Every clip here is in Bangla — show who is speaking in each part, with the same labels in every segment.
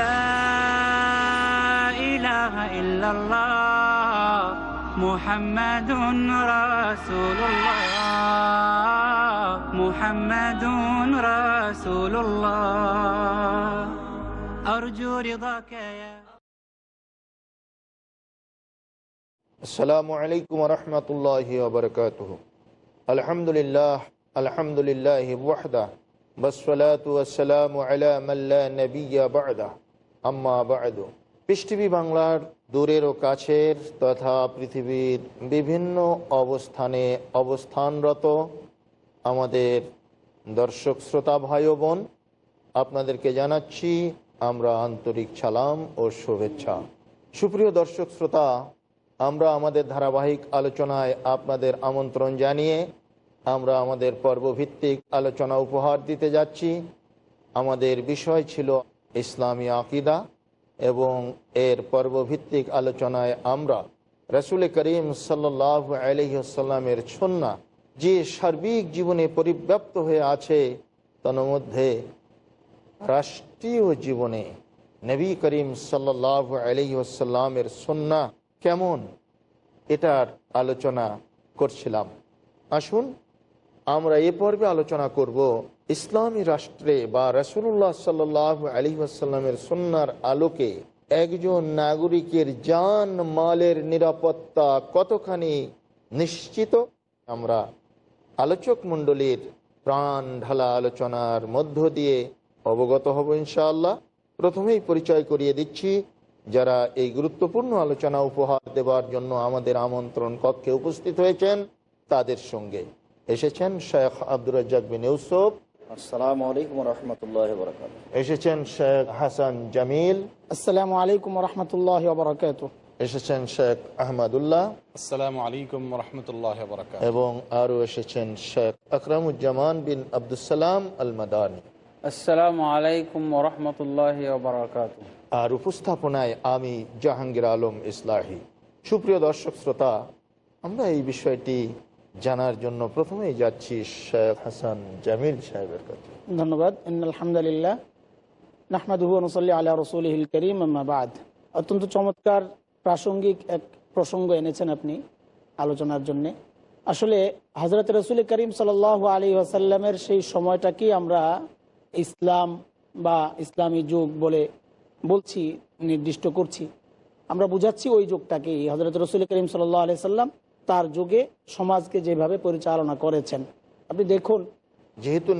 Speaker 1: لا إله إلا الله محمد رسول الله محمد رسول الله
Speaker 2: أرجو رضاك يا
Speaker 3: السلام عليكم ورحمة الله وبركاته الحمد لله الحمد لله وحده والصلاة والسلام على من لا نبي بعده আম্মা বায়দু পিস বাংলার দূরের ও কাছের তথা পৃথিবীর বিভিন্ন অবস্থানে অবস্থানরত আমাদের দর্শক শ্রোতা ভাই বোন আপনাদেরকে জানাচ্ছি আমরা আন্তরিক সালাম ও শুভেচ্ছা সুপ্রিয় দর্শক শ্রোতা আমরা আমাদের ধারাবাহিক আলোচনায় আপনাদের আমন্ত্রণ জানিয়ে আমরা আমাদের পর্বভিত্তিক আলোচনা উপহার দিতে যাচ্ছি আমাদের বিষয় ছিল ইসলামী আকিদা এবং এর পর্বভিত্তিক আলোচনায় আমরা রসুল করিম সাল্লাহ আলহিসাল্লামের ছন্না যে সার্বিক জীবনে পরিব্যাপ্ত হয়ে আছে তন্মধ্যে রাষ্ট্রীয় জীবনে নবী করিম সাল্লাহ আলহিহাসাল্লামের সন্না কেমন এটার আলোচনা করছিলাম আসুন আমরা এ পর্বে আলোচনা করব ইসলামী রাষ্ট্রে বা রসুল্লাহ সাল আলী আসাল্লামের সন্ন্যার আলোকে একজন নাগরিকের যান মালের নিরাপত্তা কতখানি নিশ্চিত আমরা আলোচক মণ্ডলীর প্রাণ ঢালা আলোচনার মধ্য দিয়ে অবগত হব ইনশাআল্লাহ প্রথমেই পরিচয় করিয়ে দিচ্ছি যারা এই গুরুত্বপূর্ণ আলোচনা উপহার দেবার জন্য আমাদের আমন্ত্রণ কক্ষে উপস্থিত হয়েছেন তাদের সঙ্গে এসেছেন শেখ আব্দুর রাজ্জাক বিন ইউসুফ এসেছেন শেখ হাসান জামিল আসসালামু রহমতুল্লাহ এসেছেন শেখ আহমদুল্লাহ এবং আরও এসেছেন শেখ আকরামুজ্জামান বিন আবদুসালাম আল মাদানী আলাইকুম রহমতুল্লাহ বরকাত আর উপস্থাপনায় আমি জাহাঙ্গীর আলম ইসলাহি সুপ্রিয় দর্শক শ্রোতা আমরা এই বিষয়টি জানার জন্য প্রথমেই যাচ্ছি শেখ হাসান জামিল সাহেবের কাছে ধন্যবাদ আলহামদুলিল্লাহ
Speaker 2: করিম অত্যন্ত চমৎকার প্রাসঙ্গিক এক প্রসঙ্গ এনেছেন আপনি আলোচনার জন্যে আসলে রসুল করিম আলী সেই সময়টাকেই আমরা ইসলাম বা ইসলামী যুগ বলে বলছি নির্দিষ্ট করছি আমরা বুঝাচ্ছি ওই যুগটাকে হজরত রসুল করিম সাল্লাহ আলি সাল্লাম তার যুগে সমাজকে যেভাবে পরিচালনা করেছেন
Speaker 3: আপনি দেখুন যেহেতু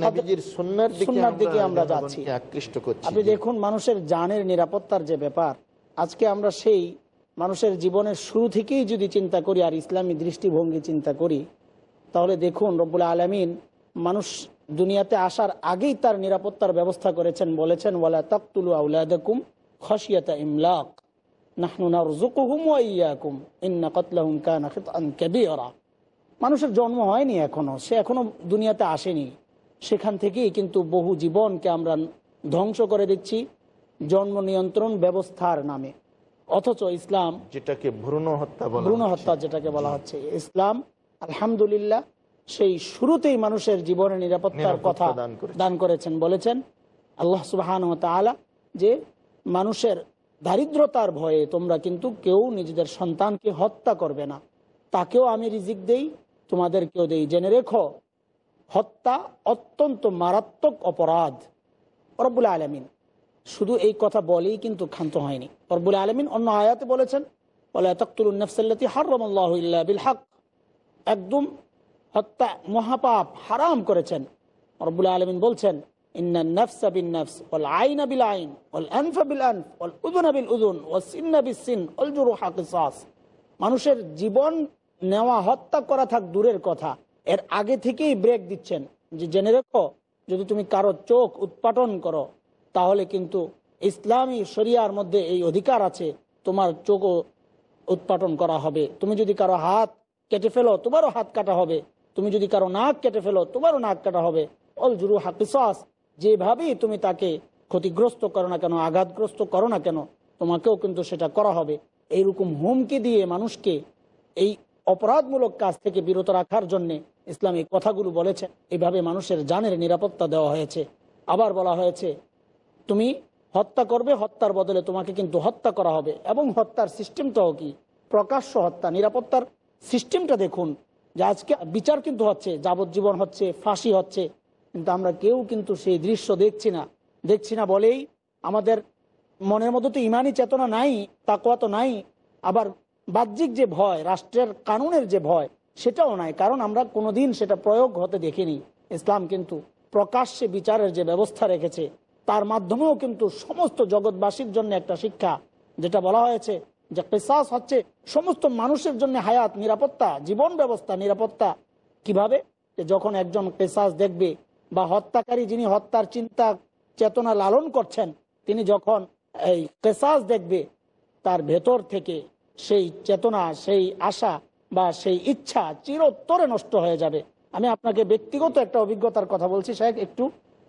Speaker 2: মানুষের জানের নিরাপত্তার যে ব্যাপার আজকে আমরা সেই মানুষের জীবনের শুরু থেকেই যদি চিন্তা করি আর ইসলামী দৃষ্টিভঙ্গি চিন্তা করি তাহলে দেখুন রব্বুল আলমিন মানুষ দুনিয়াতে আসার আগেই তার নিরাপত্তার ব্যবস্থা করেছেন বলেছেন ওয়ালা তাকতুলু আউলাদকুম খসিয়াত ইমলাক মানুষের জন্ম হয়নি এখনো সে এখনো দুনিয়াতে আসেনি সেখান থেকেই কিন্তু বহু জীবনকে আমরা ধ্বংস করে দিচ্ছি জন্ম নিয়ন্ত্রণ ব্যবস্থার নামে
Speaker 3: অথচ ইসলাম যেটাকে ভ্রূণ হত্যা
Speaker 2: ভ্রূণ হত্যা যেটাকে বলা হচ্ছে ইসলাম আলহামদুলিল্লাহ সেই শুরুতেই মানুষের জীবনের নিরাপত্তার কথা দান করেছেন বলেছেন আল্লাহ সুবাহ যে মানুষের দারিদ্রতার ভয়ে তোমরা কিন্তু কেউ নিজেদের সন্তানকে হত্যা করবে না তাকেও আমি রিজিক দেই কেউ দেই জেনে রেখো হত্যা অত্যন্ত মারাত্মক অপরাধ অরবুল আলমিন শুধু এই কথা বলেই কিন্তু ক্ষান্ত হয়নি অরবুল আলমিন অন্য আয়াতে বলেছেন বিল হক একদম হত্যা মহাপাপ হারাম করেছেন অরবুল আলমিন বলছেন মানুষের জীবন নেওয়া হত্যা করা থাক দূরের কথা এর আগে থেকেই ব্রেক দিচ্ছেন যে জেনে রেখো যদি তুমি কারো চোখ উৎপাটন করো তাহলে কিন্তু ইসলামী শরিয়ার মধ্যে এই অধিকার আছে তোমার চোখও উৎপাটন করা হবে তুমি যদি কারো হাত কেটে ফেলো তোমারও হাত কাটা হবে তুমি যদি কারো নাক কেটে ফেলো তোমারও নাক কাটা হবে অল জুরু হাকিস যেভাবেই তুমি তাকে ক্ষতিগ্রস্ত করো না কেন আঘাতগ্রস্ত করো না কেন তোমাকেও কিন্তু সেটা করা হবে এইরকম হুমকি দিয়ে মানুষকে এই অপরাধমূলক কাজ থেকে বিরত রাখার জন্য ইসলাম এই কথাগুলো বলেছে এভাবে মানুষের জানের নিরাপত্তা দেওয়া হয়েছে আবার বলা হয়েছে তুমি হত্যা করবে হত্যার বদলে তোমাকে কিন্তু হত্যা করা হবে এবং হত্যার সিস্টেমটাও কি প্রকাশ্য হত্যা নিরাপত্তার সিস্টেমটা দেখুন যে আজকে বিচার কিন্তু হচ্ছে যাবজ্জীবন হচ্ছে ফাঁসি হচ্ছে কিন্তু আমরা কেউ কিন্তু সেই দৃশ্য দেখছি না দেখছি না বলেই আমাদের মনের মধ্যে তো ইমানই চেতনা নাই তাকুয়া তো নাই আবার বাহ্যিক যে ভয় রাষ্ট্রের কানুনের যে ভয় সেটাও নাই কারণ আমরা কোনোদিন সেটা প্রয়োগ হতে দেখিনি ইসলাম কিন্তু প্রকাশ্যে বিচারের যে ব্যবস্থা রেখেছে তার মাধ্যমেও কিন্তু সমস্ত জগৎবাসীর জন্য একটা শিক্ষা যেটা বলা হয়েছে যে পেশাস হচ্ছে সমস্ত মানুষের জন্য হায়াত নিরাপত্তা জীবন ব্যবস্থা নিরাপত্তা কিভাবে যখন একজন পেশাস দেখবে বা হত্যাকারী যিনি হত্যার চিন্তা চেতনা লালন করছেন তিনি যখন এই কেসাস দেখবে তার ভেতর থেকে সেই চেতনা সেই আশা বা সেই ইচ্ছা চিরোত্তরে নষ্ট হয়ে যাবে আমি আপনাকে ব্যক্তিগত একটা অভিজ্ঞতার কথা বলছি শেখ একটু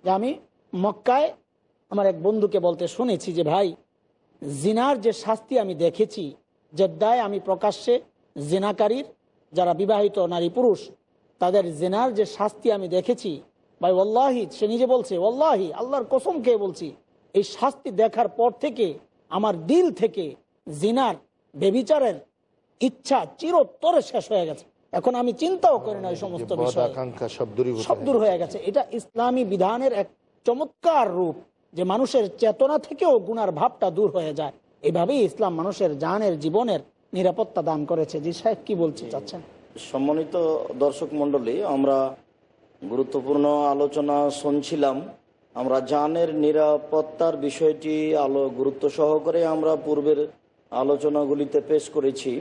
Speaker 2: যে আমি মক্কায় আমার এক বন্ধুকে বলতে শুনেছি যে ভাই জিনার যে শাস্তি আমি দেখেছি জেদ্দায় আমি প্রকাশ্যে জেনাকারীর যারা বিবাহিত নারী পুরুষ তাদের জেনার যে শাস্তি আমি দেখেছি ভাই ওল্লাহি সে নিজে বলছে ওল্লাহি আল্লাহর কসম খেয়ে বলছি এই শাস্তি দেখার পর থেকে আমার দিল থেকে জিনার বেবিচারের ইচ্ছা চিরতরে শেষ হয়ে গেছে এখন আমি চিন্তাও করি না এই সমস্ত বিষয় সব দূর হয়ে গেছে এটা ইসলামী বিধানের এক চমৎকার রূপ যে মানুষের চেতনা থেকেও গুনার ভাবটা দূর হয়ে যায় এভাবেই ইসলাম মানুষের জানের জীবনের নিরাপত্তা দান করেছে যে সাহেব কি বলছে চাচ্ছেন
Speaker 4: সম্মানিত দর্শক মন্ডলী আমরা গুরুত্বপূর্ণ আলোচনা শুনছিলাম আমরা জানের নিরাপত্তার বিষয়টি আলো গুরুত্ব সহকারে আমরা পূর্বের আলোচনাগুলিতে পেশ করেছি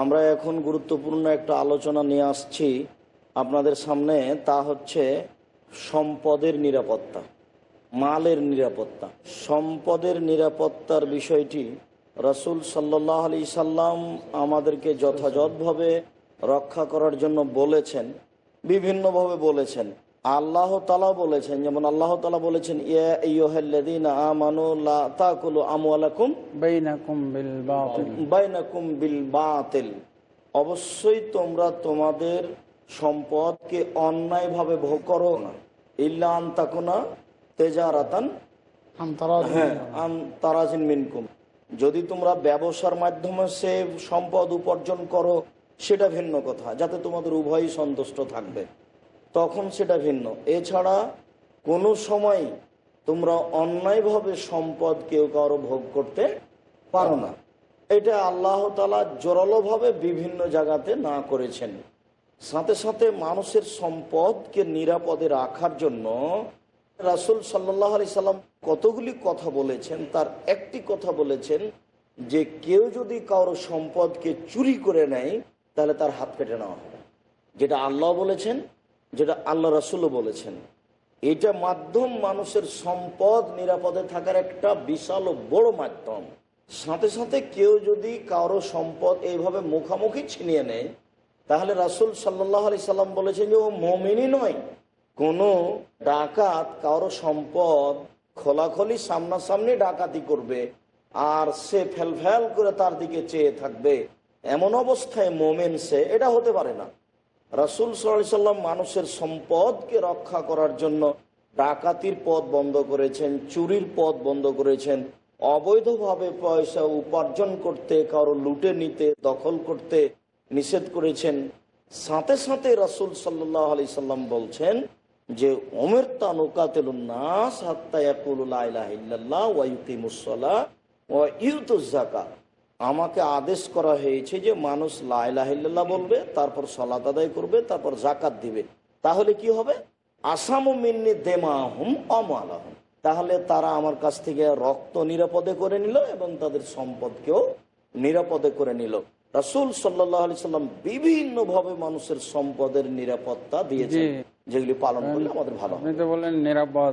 Speaker 4: আমরা এখন গুরুত্বপূর্ণ একটা আলোচনা নিয়ে আসছি আপনাদের সামনে তা হচ্ছে সম্পদের নিরাপত্তা মালের নিরাপত্তা সম্পদের নিরাপত্তার বিষয়টি রসুল সাল্লাহ আলি সাল্লাম আমাদেরকে যথাযথভাবে রক্ষা করার জন্য বলেছেন বিভিন্নভাবে বলেছেন আল্লাহ তালা বলেছেন যেমন আল্লাহ তালা বলেছেন অবশ্যই তোমরা তোমাদের সম্পদকে অন্যায়ভাবে ভোগ করো না ইল্লা আন্তাকুনা তেজারাতান হ্যাঁ, যদি তোমরা ব্যবসার মাধ্যমে সে সম্পদ উপার্জন করো সেটা ভিন্ন কথা যাতে তোমাদের উভয়ই সন্তুষ্ট থাকবে তখন সেটা ভিন্ন এছাড়া কোনো সময় তোমরা অন্যায়ভাবে সম্পদ কেউ কারো ভোগ করতে পারো না এটা আল্লাহ তালা জোরালোভাবে বিভিন্ন জায়গাতে না করেছেন সাথে সাথে মানুষের সম্পদকে নিরাপদে রাখার জন্য রাসুল সাল্লাহ আলি সাল্লাম কতগুলি কথা বলেছেন তার একটি কথা বলেছেন যে কেউ যদি কারো সম্পদকে চুরি করে নেয় তাহলে তার হাত কেটে নেওয়া হবে যেটা আল্লাহ বলেছেন যেটা আল্লাহ রাসুলও বলেছেন এটা মাধ্যম মানুষের সম্পদ নিরাপদে থাকার একটা বিশাল বড় মাধ্যম সাথে সাথে কেউ যদি কারো সম্পদ এইভাবে মুখামুখি ছিনিয়ে নেয় তাহলে রাসুল সাল্লাহ আলি সাল্লাম বলেছেন যে ও মমিনই নয় কোনো ডাকাত কারো সম্পদ খোলাখলি সামনাসামনি ডাকাতি করবে আর সে ফেল ফেল করে তার দিকে চেয়ে থাকবে এমন অবস্থায় মোমেন সে এটা হতে পারে না রাসুল সাল্লাম মানুষের সম্পদকে রক্ষা করার জন্য ডাকাতির পথ বন্ধ করেছেন চুরির পথ বন্ধ করেছেন অবৈধভাবে পয়সা উপার্জন করতে কারো লুটে নিতে দখল করতে নিষেধ করেছেন সাথে সাথে রাসুল সাল্লাহ আলি সাল্লাম বলছেন যে ওমের তানুকাতেল নাস হাত্তায়াকুল্লাহ ওয়াইকিমুসলা ও ইউতুজাকা আমাকে আদেশ করা হয়েছে যে মানুষ লাইলাহিল্লা বলবে তারপর সলাত আদায় করবে তারপর জাকাত দিবে তাহলে কি হবে আসামু মিন্নি দেমাহুম অমালাহম তাহলে তারা আমার কাছ থেকে রক্ত নিরাপদে করে নিল এবং তাদের সম্পদকেও নিরাপদে করে নিল রাসুল সাল্লাহ সাল্লাম বিভিন্ন ভাবে মানুষের সম্পদের নিরাপত্তা দিয়েছে যেগুলি পালন করলে হ্যাঁ। আমাদের ভালো
Speaker 1: বলেন নিরাপদ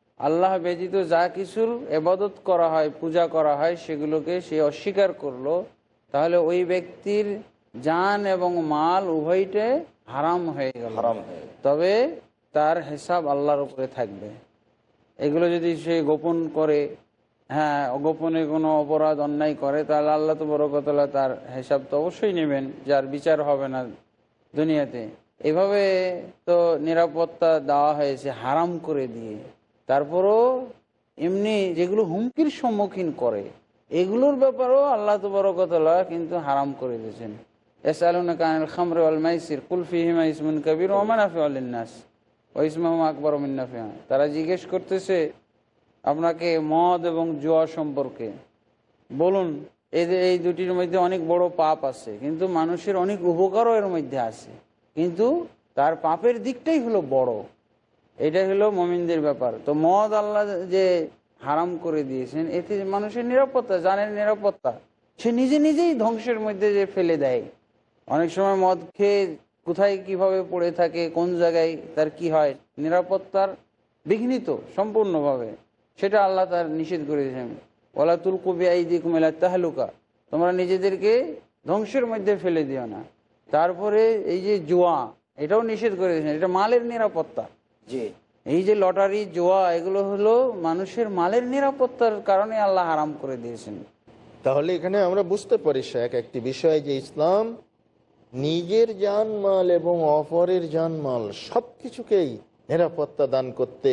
Speaker 1: আল্লাহ ব্যতীত যা কিছুর এবাদত করা হয় পূজা করা হয় সেগুলোকে সে অস্বীকার করলো তাহলে ওই ব্যক্তির যান এবং মাল উভয়টে হারাম হয়ে গেল তবে তার হিসাব আল্লাহর উপরে থাকবে এগুলো যদি সে গোপন করে হ্যাঁ গোপনে কোনো অপরাধ অন্যায় করে তাহলে আল্লাহ তো বরকতলা তার হিসাব তো অবশ্যই নেবেন যার বিচার হবে না দুনিয়াতে এভাবে তো নিরাপত্তা দেওয়া হয়েছে হারাম করে দিয়ে তারপরও এমনি যেগুলো হুমকির সম্মুখীন করে এগুলোর ব্যাপারেও আল্লাহ তবরকতলা কিন্তু হারাম করে দিয়েছেন এসালুনা কানিল খামরে আল মাইসির কুলফি হিমা ইসমুন কবির ওমানাফি আলিনাস ও ইসমাহ আকবর মিন্নাফিয়া তারা জিজ্ঞেস করতেছে আপনাকে মদ এবং জোয়া সম্পর্কে বলুন এদের এই দুটির মধ্যে অনেক বড় পাপ আছে কিন্তু মানুষের অনেক উপকারও এর মধ্যে আছে কিন্তু তার পাপের দিকটাই হলো বড় এটা হলো মমিনদের ব্যাপার তো মদ আল্লাহ যে হারাম করে দিয়েছেন এতে মানুষের নিরাপত্তা জানের নিরাপত্তা সে নিজে নিজেই ধ্বংসের মধ্যে যে ফেলে দেয় অনেক সময় মদ খেয়ে কোথায় কিভাবে পড়ে থাকে কোন জায়গায় তার কি হয় নিরাপত্তার বিঘ্নিত সম্পূর্ণভাবে সেটা আল্লাহ তার নিষেধ করে দিয়েছেন ওলা তুলকুবি আইদি কুমেলা তাহলুকা তোমরা নিজেদেরকে ধ্বংসের মধ্যে ফেলে দিও না তারপরে এই যে জুয়া এটাও নিষেধ করে দিয়েছেন এটা মালের নিরাপত্তা যে এই যে লটারি জোয়া এগুলো হলো মানুষের মালের নিরাপত্তার কারণে আল্লাহ
Speaker 3: হারাম করে দিয়েছেন তাহলে এখানে আমরা বুঝতে পারি শেখ একটি বিষয় যে ইসলাম নিজের জানমাল এবং অপরের জানমাল সব কিছুকেই নিরাপত্তা দান করতে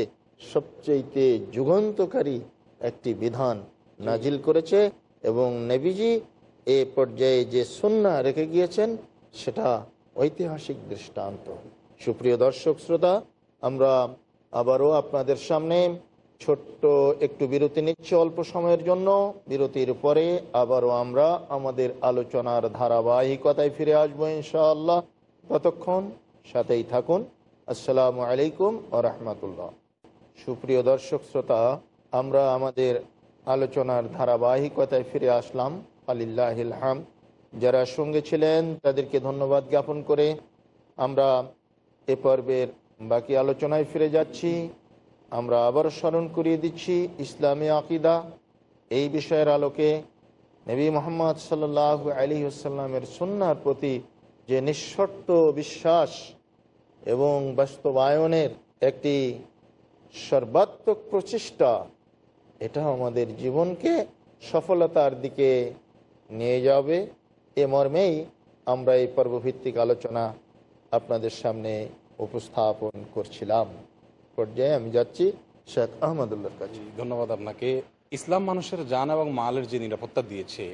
Speaker 3: সবচেয়ে যুগান্তকারী একটি বিধান নাজিল করেছে এবং নেবিজি এ পর্যায়ে যে সন্না রেখে গিয়েছেন সেটা ঐতিহাসিক দৃষ্টান্ত সুপ্রিয় দর্শক শ্রোতা আমরা আবারও আপনাদের সামনে ছোট্ট একটু বিরতি নিচ্ছে অল্প সময়ের জন্য বিরতির পরে আবারও আমরা আমাদের আলোচনার ধারাবাহিকতায় ফিরে আসবো ইনশাআল্লাহ ততক্ষণ সাথেই থাকুন আসসালামু আলাইকুম আ রহমতুল্লাহ সুপ্রিয় দর্শক শ্রোতা আমরা আমাদের আলোচনার ধারাবাহিকতায় ফিরে আসলাম আলিল্লাহিল হাম যারা সঙ্গে ছিলেন তাদেরকে ধন্যবাদ জ্ঞাপন করে আমরা এ পর্বের বাকি আলোচনায় ফিরে যাচ্ছি আমরা আবার স্মরণ করিয়ে দিচ্ছি ইসলামী আকিদা এই বিষয়ের আলোকে নবী মোহাম্মদ সাল্লাহ আলী আসাল্লামের সন্ন্যার প্রতি যে নিঃশর্ত বিশ্বাস এবং বাস্তবায়নের একটি সর্বাত্মক প্রচেষ্টা এটা আমাদের জীবনকে সফলতার দিকে নিয়ে যাবে এ মর্মেই আমরা এই পর্বভিত্তিক আলোচনা আপনাদের সামনে উপস্থাপন করছিলাম পর্যায়ে আমি যাচ্ছি শেখ আহমদুল্লার কাছে ধন্যবাদ আপনাকে
Speaker 5: ইসলাম মানুষের জান এবং মালের যে নিরাপত্তা দিয়েছে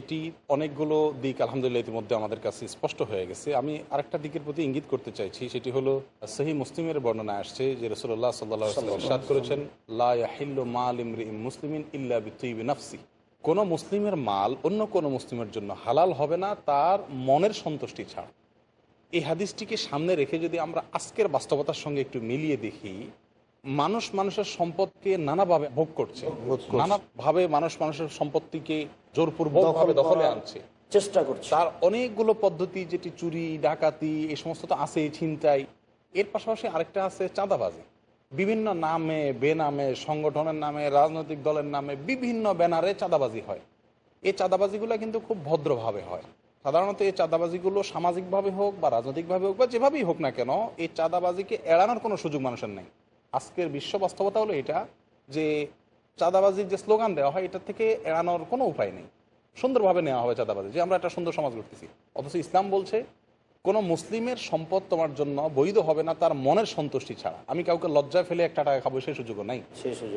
Speaker 5: এটি অনেকগুলো দিক আলহামদুলিল্লাহ ইতিমধ্যে আমাদের কাছে স্পষ্ট হয়ে গেছে আমি আরেকটা দিকের প্রতি ইঙ্গিত করতে চাইছি সেটি হলো সহি মুসলিমের বর্ণনা আসছে যে রসুল্লাহ সাল্লাহ করেছেন লাহিল্ল মাল মুসলিমিন ইল্লা নাফসি কোনো মুসলিমের মাল অন্য কোনো মুসলিমের জন্য হালাল হবে না তার মনের সন্তুষ্টি ছাড়া এই হাদিসটিকে সামনে রেখে যদি আমরা আজকের বাস্তবতার সঙ্গে একটু মিলিয়ে দেখি মানুষ মানুষের সম্পদকে নানাভাবে ভোগ করছে নানাভাবে মানুষ মানুষের সম্পত্তিকে জোরপূর্বকভাবে দখলে আনছে চেষ্টা করছে তার অনেকগুলো পদ্ধতি যেটি চুরি ডাকাতি এই সমস্ত তো আছে ছিনতাই এর পাশাপাশি আরেকটা আছে চাঁদাবাজি বিভিন্ন নামে বেনামে সংগঠনের নামে রাজনৈতিক দলের নামে বিভিন্ন ব্যানারে চাঁদাবাজি হয় এই চাঁদাবাজিগুলো কিন্তু খুব ভদ্রভাবে হয় সাধারণত এই চাঁদাবাজিগুলো সামাজিকভাবে হোক বা রাজনৈতিকভাবে হোক বা যেভাবেই হোক না কেন এই চাঁদাবাজিকে এড়ানোর কোনো সুযোগ মানুষের নেই আজকের বিশ্ব বাস্তবতা হলো এটা যে চাঁদাবাজির যে স্লোগান দেওয়া হয় এটা থেকে এড়ানোর কোনো উপায় নেই সুন্দরভাবে নেওয়া হবে চাঁদাবাজি যে আমরা একটা সুন্দর সমাজ গড়তেছি অথচ ইসলাম বলছে কোনো মুসলিমের সম্পদ তোমার জন্য বৈধ হবে না তার মনের সন্তুষ্টি ছাড়া আমি কাউকে লজ্জায় ফেলে একটা টাকা খাবো সেই সুযোগও নাই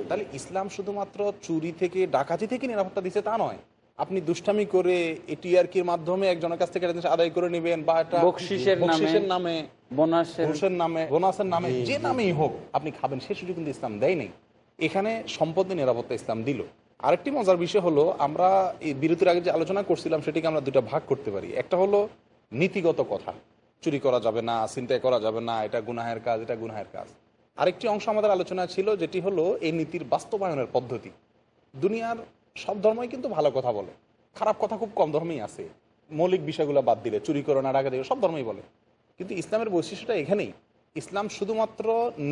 Speaker 5: তাহলে ইসলাম শুধুমাত্র চুরি থেকে ডাকাতি থেকে নিরাপত্তা দিচ্ছে তা নয় আপনি দুষ্টামি করে এটিআরকির মাধ্যমে একজনের কাছ থেকে একটা জিনিস আদায় করে নেবেন বা একটা বকশিসের নামে ঘুষের নামে বোনাসের নামে যে নামেই হোক আপনি খাবেন সে সুযোগ কিন্তু ইসলাম দেয়নি এখানে সম্পদের নিরাপত্তা ইসলাম দিল আরেকটি মজার বিষয় হলো আমরা এই বিরতির আগে যে আলোচনা করছিলাম সেটিকে আমরা দুটা ভাগ করতে পারি একটা হলো নীতিগত কথা চুরি করা যাবে না চিন্তাই করা যাবে না এটা গুনাহের কাজ এটা গুনাহের কাজ আরেকটি অংশ আমাদের আলোচনা ছিল যেটি হলো এই নীতির বাস্তবায়নের পদ্ধতি দুনিয়ার সব ধর্মই কিন্তু ভালো কথা বলে খারাপ কথা খুব কম ধর্মেই আছে মৌলিক বিষয়গুলো বাদ দিলে চুরি করো না ডাকা দিলে সব ধর্মই বলে কিন্তু ইসলামের বৈশিষ্ট্যটা এখানেই ইসলাম শুধুমাত্র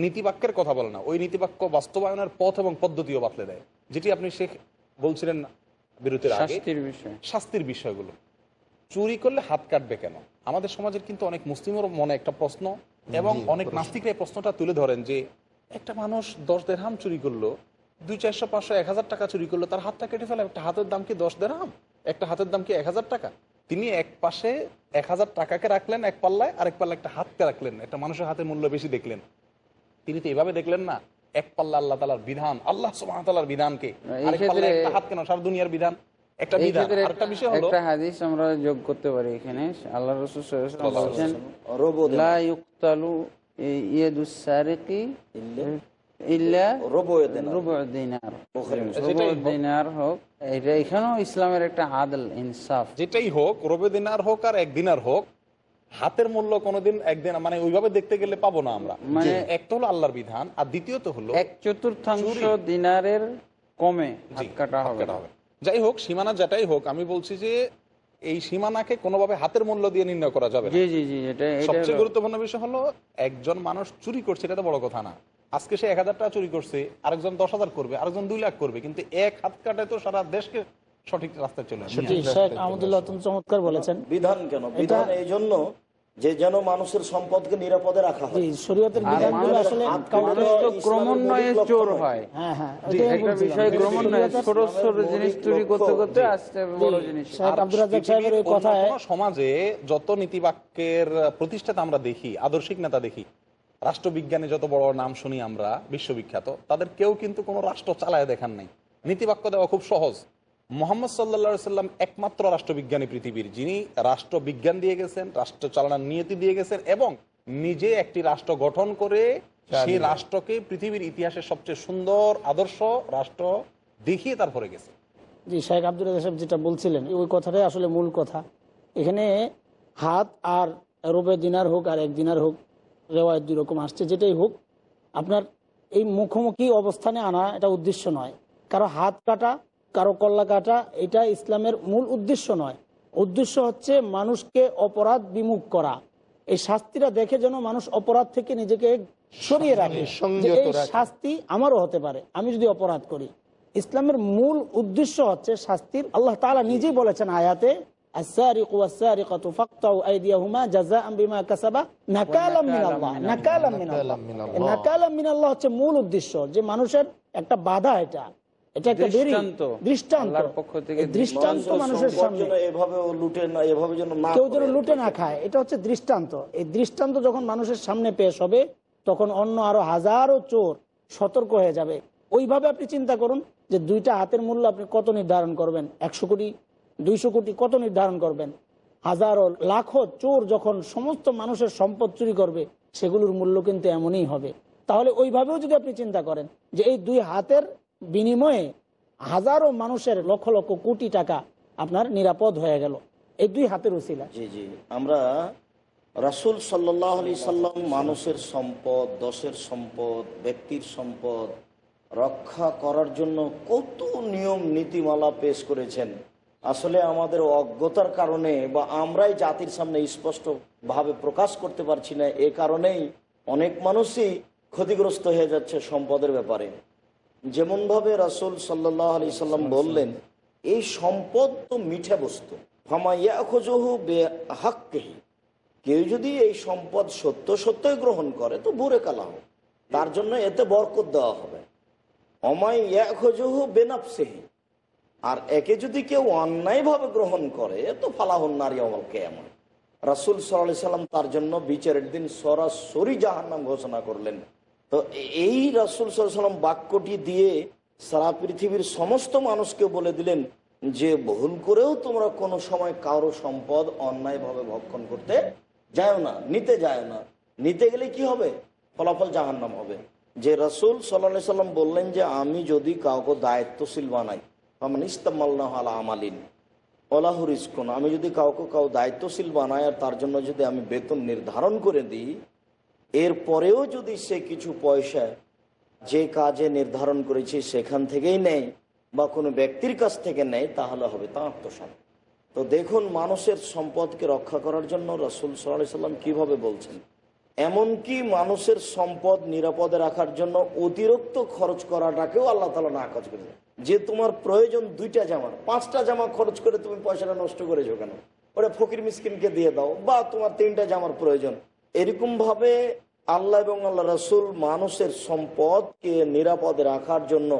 Speaker 5: নীতিবাক্যের কথা বলে না ওই নীতিবাক্য বাস্তবায়নের পথ এবং পদ্ধতিও বাতলে দেয় যেটি আপনি শেখ বলছিলেন বিরতির আগে শাস্তির বিষয়গুলো চুরি করলে হাত কাটবে কেন আমাদের সমাজের কিন্তু অনেক মুসলিমের মনে একটা প্রশ্ন এবং অনেক নাস্তিকরা এই প্রশ্নটা তুলে ধরেন যে একটা মানুষ দশ দেড় হাম চুরি করলো দুই চারশো পাঁচশো এক হাজার টাকা চুরি করলো তার হাতটা কেটে ফেলে একটা হাতের দাম কি দশ দেরাম একটা হাতের দাম কি এক হাজার টাকা তিনি এক পাশে এক হাজার টাকাকে রাখলেন এক পাল্লায় আরেক পাল্লা একটা হাতকে রাখলেন একটা মানুষের হাতে মূল্য বেশি দেখলেন তিনি তো এভাবে দেখলেন না এক পাল্লা আল্লাহ তালার বিধান আল্লাহ সুবাহতালার বিধানকে একটা হাত কেন সারা দুনিয়ার বিধান একটা বিষয়
Speaker 1: ইসলামের
Speaker 5: একটা আদল ইনসাফ যেটাই হোক রবে দিনার হোক আর হোক হাতের মূল্য একদিন মানে ওইভাবে দেখতে গেলে পাবো না আমরা মানে হলো আল্লাহর বিধান আর হলো এক চতুর্থাংশ দিনারের কমে কাটা হবে যাই হোক সীমানা যেটাই হোক আমি বলছি যে এই সীমানাকে কোনোভাবে হাতের মূল্য দিয়ে নির্ণয় করা যাবে সবচেয়ে গুরুত্বপূর্ণ বিষয় হলো একজন মানুষ চুরি করছে এটা তো বড় কথা না আজকে সে এক হাজার টাকা চুরি করছে আরেকজন দশ হাজার করবে আরেকজন দুই লাখ করবে কিন্তু এক হাত কাটায় তো সারা দেশকে সঠিক রাস্তায় চলে চমৎকার বলেছেন বিধান কেন বিধান এই
Speaker 4: জন্য যে যেন মানুষের সম্পদকে নিরাপদে রাখা হয়
Speaker 2: হ্যাঁ, হ্যাঁ,
Speaker 5: সমাজে যত নীতিবাক্যের প্রতিষ্ঠাতা আমরা দেখি আদর্শিক নেতা দেখি রাষ্ট্রবিজ্ঞানে যত বড় নাম শুনি আমরা বিশ্ববিখ্যাত তাদের কেউ কিন্তু কোনো রাষ্ট্র চালায় দেখান নাই নীতিবাক্য দেওয়া খুব সহজ মোহাম্মদ সাল্লা সাল্লাম একমাত্র রাষ্ট্রবিজ্ঞানী পৃথিবীর যিনি রাষ্ট্রবিজ্ঞান দিয়ে গেছেন রাষ্ট্র চালানোর নিয়তি দিয়ে গেছেন এবং নিজে একটি রাষ্ট্র গঠন করে সেই রাষ্ট্রকে পৃথিবীর ইতিহাসের সবচেয়ে সুন্দর আদর্শ রাষ্ট্র দেখিয়ে তারপরে গেছে
Speaker 2: জি শেখ আব্দুল সাহেব যেটা বলছিলেন ওই কথাটাই আসলে মূল কথা এখানে হাত আর রোবে দিনার হোক আর এক দিনার হোক রেওয়ায়ত দুই রকম আসছে যেটাই হোক আপনার এই মুখোমুখি অবস্থানে আনা এটা উদ্দেশ্য নয় কারো হাত কাটা কারো কল্লা কাটা এটা ইসলামের মূল উদ্দেশ্য নয় উদ্দেশ্য হচ্ছে মানুষকে অপরাধ বিমুখ করা এই শাস্তিটা দেখে যেন মানুষ অপরাধ থেকে নিজেকে সরিয়ে রাখে এই শাস্তি আমারও হতে পারে আমি যদি অপরাধ করি ইসলামের মূল উদ্দেশ্য হচ্ছে শাস্তির আল্লাহ তালা নিজেই বলেছেন আয়াতে السارق والسارقة أيديهما جزاء بما كسبا نكالا من الله نكالا من الله نكالا من الله হচ্ছে মূল উদ্দেশ্য যে মানুষের একটা বাধা এটা এটা একটা দৃষ্টান্ত
Speaker 4: দৃষ্টান্ত দৃষ্টান্ত মানুষের সামনে এভাবে লুটে না এভাবে যেন না কেউ যেন লুটে
Speaker 2: না খায় এটা হচ্ছে দৃষ্টান্ত এই দৃষ্টান্ত যখন মানুষের সামনে পেশ হবে তখন অন্য আরো হাজারো চোর সতর্ক হয়ে যাবে ওইভাবে আপনি চিন্তা করুন যে দুইটা হাতের মূল্য আপনি কত নির্ধারণ করবেন একশো কোটি দুইশো কোটি কত নির্ধারণ করবেন হাজারো লাখো চোর যখন সমস্ত মানুষের সম্পদ চুরি করবে সেগুলোর মূল্য কিন্তু এমনই হবে তাহলে ওইভাবেও যদি আপনি চিন্তা করেন যে এই দুই হাতের বিনিময়ে হাজারো মানুষের লক্ষ লক্ষ কোটি টাকা আপনার নিরাপদ হয়ে গেল এই দুই হাতের উচিলা জি জি
Speaker 4: আমরা রাসুল সাল্লি আলি সাল্লাম মানুষের সম্পদ দশের সম্পদ ব্যক্তির সম্পদ রক্ষা করার জন্য কত নিয়ম নীতিমালা পেশ করেছেন আসলে আমাদের অজ্ঞতার কারণে বা আমরাই জাতির সামনে স্পষ্টভাবে প্রকাশ করতে পারছি না এ কারণেই অনেক মানুষই ক্ষতিগ্রস্ত হয়ে যাচ্ছে সম্পদের ব্যাপারে যেমনভাবে রাসুল সাল্লাহ আলি সাল্লাম আচ্ছা, আচ্ছা। বললেন এই সম্পদ তো মিঠে বস্তু কেউ যদি এই সম্পদ সত্য সত্যই গ্রহণ করে তো বুড়ে কালা তার জন্য এতে বরকত দেওয়া হবে অমাই ইয়াখোজহু বেনাপসেহী আর একে যদি কেউ অন্যায়ভাবে গ্রহণ করে তো ফালাহন্নারী অমল কেমন রাসুল সাল্লাহ সাল্লাম তার জন্য বিচারের দিন সরাসরি জাহান্নাম ঘোষণা করলেন তো এই রাসুল সাল্লাম বাক্যটি দিয়ে সারা পৃথিবীর সমস্ত মানুষকে বলে দিলেন যে ভুল করেও তোমরা কোনো সময় কারো সম্পদ অন্যায়ভাবে ভক্ষণ করতে যায় না নিতে যায় না নিতে গেলে কি হবে ফলাফল জাহান্নাম হবে যে রাসুল সাল্লাহ সাল্লাম বললেন যে আমি যদি কাউকে দায়িত্বশীল বানাই আমালিন আমি যদি কাউকে কাউ দায়িত্বশীল বানাই আর তার জন্য যদি আমি বেতন নির্ধারণ করে দিই এর পরেও যদি সে কিছু পয়সা যে কাজে নির্ধারণ করেছি সেখান থেকেই নেয় বা কোনো ব্যক্তির কাছ থেকে নেয় তাহলে হবে তা আত্মসাত তো দেখুন মানুষের সম্পদকে রক্ষা করার জন্য রসুল সাল্লাহ সাল্লাম কীভাবে বলছেন এমনকি মানুষের সম্পদ নিরাপদে রাখার জন্য অতিরিক্ত খরচ করাটাকেও আল্লাহ তালা না কাজ করলেন যে তোমার প্রয়োজন দুইটা জামা পাঁচটা জামা খরচ করে তুমি পয়সাটা নষ্ট করেছো কেন ওটা ফকির মিসকিনকে দিয়ে দাও বা তোমার তিনটা জামার প্রয়োজন এরকম ভাবে আল্লাহ এবং আল্লাহ রসুল মানুষের সম্পদকে নিরাপদে রাখার জন্য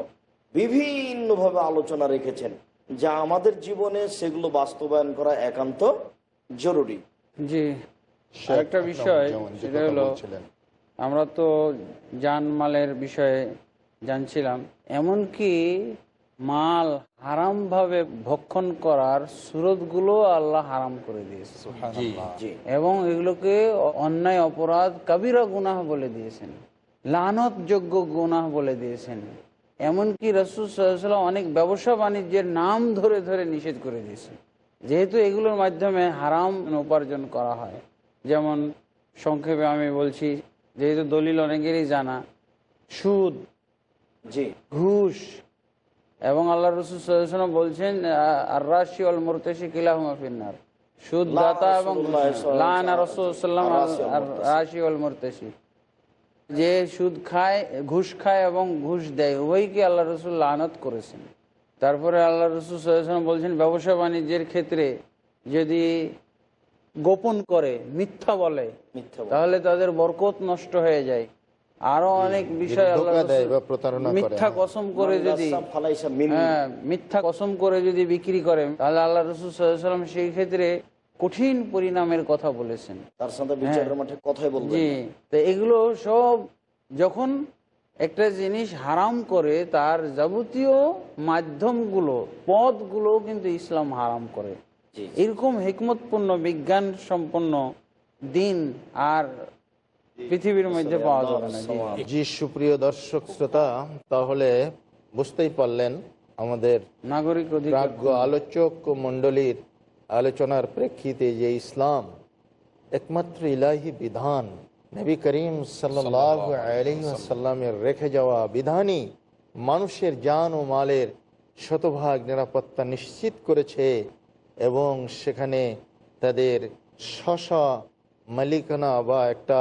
Speaker 4: বিভিন্নভাবে আলোচনা রেখেছেন যা আমাদের জীবনে সেগুলো বাস্তবায়ন করা একান্ত জরুরি
Speaker 1: জি একটা বিষয় সেটা হলো আমরা তো জানমালের বিষয়ে জানছিলাম এমনকি মাল হারাম ভাবে ভক্ষণ করার সুরত গুলো আল্লাহ হারাম করে দিয়েছে এবং এগুলোকে অন্যায় অপরাধ কাবিরা গুনাহ বলে দিয়েছেন লানত যোগ্য গুনাহ বলে দিয়েছেন এমনকি রসুল অনেক ব্যবসা বাণিজ্যের নাম ধরে ধরে নিষেধ করে দিয়েছে যেহেতু এগুলোর মাধ্যমে হারাম উপার্জন করা হয় যেমন সংক্ষেপে আমি বলছি যেহেতু দলিল অনেকেরই জানা সুদ ঘুষ এবং আল্লাহ রসুল বলছেন আর যে সুদ খায় ঘুষ খায় এবং ঘুষ দেয় কি আল্লাহ রসুল লানত করেছেন তারপরে আল্লাহ রসুল সাল্লাম বলছেন ব্যবসা বাণিজ্যের ক্ষেত্রে যদি গোপন করে মিথ্যা বলে তাহলে তাদের বরকত নষ্ট হয়ে যায় আরো অনেক বিষয় হ্যাঁ। কসম করে হ্যাঁ, মিথ্যা কসম করে যদি বিক্রি আল্লাহ সেই ক্ষেত্রে হ্যাঁ। এগুলো সব যখন একটা জিনিস হারাম করে তার যাবতীয় মাধ্যমগুলো পদগুলো কিন্তু ইসলাম হারাম করে এরকম হেকমতপূর্ণ বিজ্ঞান সম্পন্ন
Speaker 3: দিন আর
Speaker 1: পৃথিবীর মধ্যে পাওয়া যাবে না
Speaker 3: জি সুপ্রিয় দর্শক শ্রোতা তাহলে বুঝতেই পারলেন আমাদের নাগরিক অধিকার আলোচক মন্ডলীর আলোচনার প্রেক্ষিতে যে ইসলাম একমাত্র ইলাহি বিধান নবী করিম সাল্লাসাল্লামের রেখে যাওয়া বিধানই মানুষের যান ও মালের শতভাগ নিরাপত্তা নিশ্চিত করেছে এবং সেখানে তাদের শশা মালিকানা বা একটা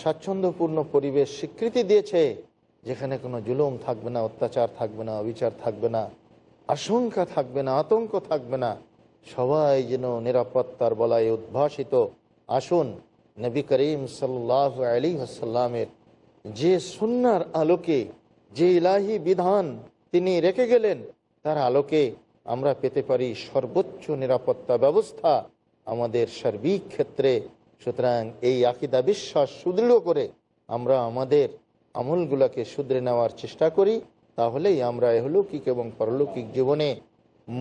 Speaker 3: স্বাচ্ছন্দ্যপূর্ণ পরিবেশ স্বীকৃতি দিয়েছে যেখানে কোনো জুলুম থাকবে না অত্যাচার থাকবে না অবিচার থাকবে না আশঙ্কা থাকবে না আতঙ্ক থাকবে না সবাই যেন নিরাপত্তার বলায় উদ্ভাসিত আসুন নবী করিম সাল্লাহ আলী আসাল্লামের যে সুনার আলোকে যে ইলাহি বিধান তিনি রেখে গেলেন তার আলোকে আমরা পেতে পারি সর্বোচ্চ নিরাপত্তা ব্যবস্থা আমাদের সার্বিক ক্ষেত্রে সুতরাং এই আকিদা বিশ্বাস সুদৃঢ় করে আমরা আমাদের আমলগুলোকে শুধরে নেওয়ার চেষ্টা করি তাহলেই আমরা এহলৌকিক এবং পরলৌকিক জীবনে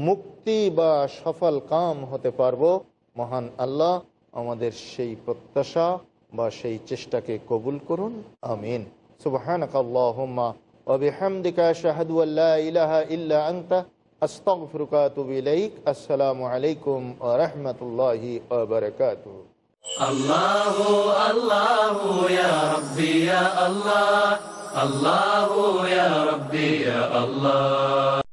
Speaker 3: মুক্তি বা সফল কাম হতে পারব মহান আল্লাহ আমাদের সেই প্রত্যাশা বা সেই চেষ্টাকে কবুল করুন আমিন সুবাহানকাল্লাহমা আসসালামু আলাইকুম আ রহমতুল্লাহি Allah, Allah, Ya Allah, Rabbi, Ya Allah.